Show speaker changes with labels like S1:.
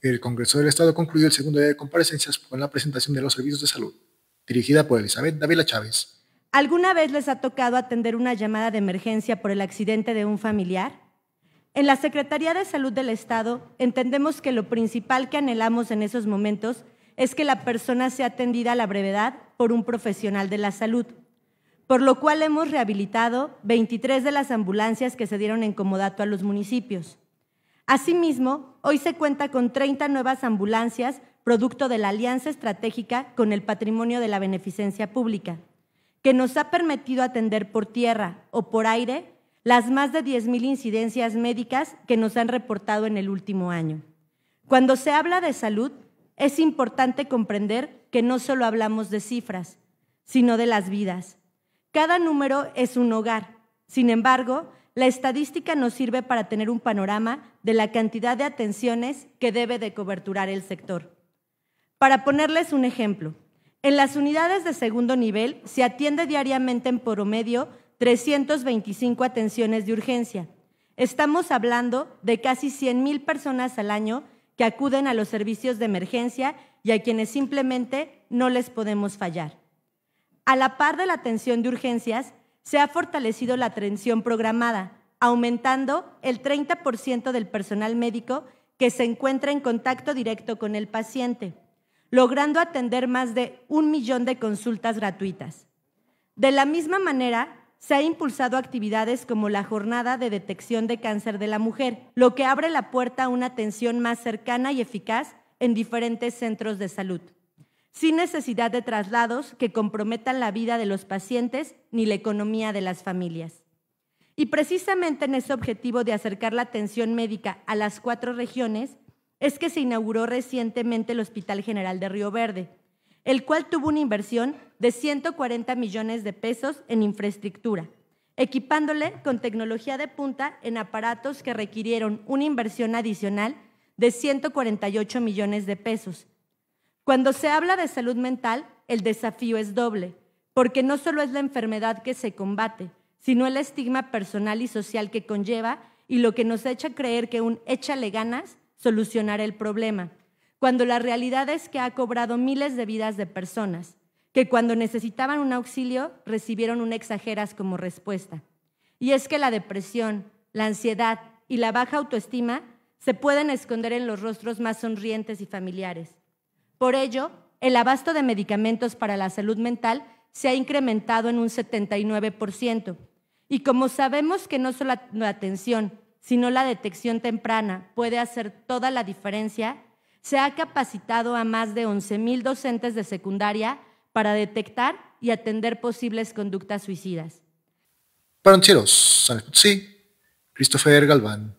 S1: el Congreso del Estado concluyó el segundo día de comparecencias con la presentación de los servicios de salud, dirigida por Elizabeth Davila Chávez. ¿Alguna vez les ha tocado atender una llamada de emergencia por el accidente de un familiar? En la Secretaría de Salud del Estado entendemos que lo principal que anhelamos en esos momentos es que la persona sea atendida a la brevedad por un profesional de la salud, por lo cual hemos rehabilitado 23 de las ambulancias que se dieron en comodato a los municipios. Asimismo, hoy se cuenta con 30 nuevas ambulancias producto de la alianza estratégica con el patrimonio de la beneficencia pública, que nos ha permitido atender por tierra o por aire las más de 10.000 incidencias médicas que nos han reportado en el último año. Cuando se habla de salud, es importante comprender que no solo hablamos de cifras, sino de las vidas. Cada número es un hogar. Sin embargo, la estadística nos sirve para tener un panorama de la cantidad de atenciones que debe de coberturar el sector. Para ponerles un ejemplo, en las unidades de segundo nivel se atiende diariamente en promedio 325 atenciones de urgencia. Estamos hablando de casi 100.000 personas al año que acuden a los servicios de emergencia y a quienes simplemente no les podemos fallar. A la par de la atención de urgencias, se ha fortalecido la atención programada, aumentando el 30% del personal médico que se encuentra en contacto directo con el paciente, logrando atender más de un millón de consultas gratuitas. De la misma manera, se ha impulsado actividades como la jornada de detección de cáncer de la mujer, lo que abre la puerta a una atención más cercana y eficaz en diferentes centros de salud sin necesidad de traslados que comprometan la vida de los pacientes ni la economía de las familias. Y precisamente en ese objetivo de acercar la atención médica a las cuatro regiones es que se inauguró recientemente el Hospital General de Río Verde, el cual tuvo una inversión de 140 millones de pesos en infraestructura, equipándole con tecnología de punta en aparatos que requirieron una inversión adicional de 148 millones de pesos cuando se habla de salud mental, el desafío es doble, porque no solo es la enfermedad que se combate, sino el estigma personal y social que conlleva y lo que nos echa a creer que un échale ganas solucionará el problema, cuando la realidad es que ha cobrado miles de vidas de personas, que cuando necesitaban un auxilio recibieron un exageras como respuesta. Y es que la depresión, la ansiedad y la baja autoestima se pueden esconder en los rostros más sonrientes y familiares por ello, el abasto de medicamentos para la salud mental se ha incrementado en un 79%. Y como sabemos que no solo la atención, sino la detección temprana puede hacer toda la diferencia, se ha capacitado a más de 11.000 docentes de secundaria para detectar y atender posibles conductas suicidas. Parancheros, sí, Christopher Galván.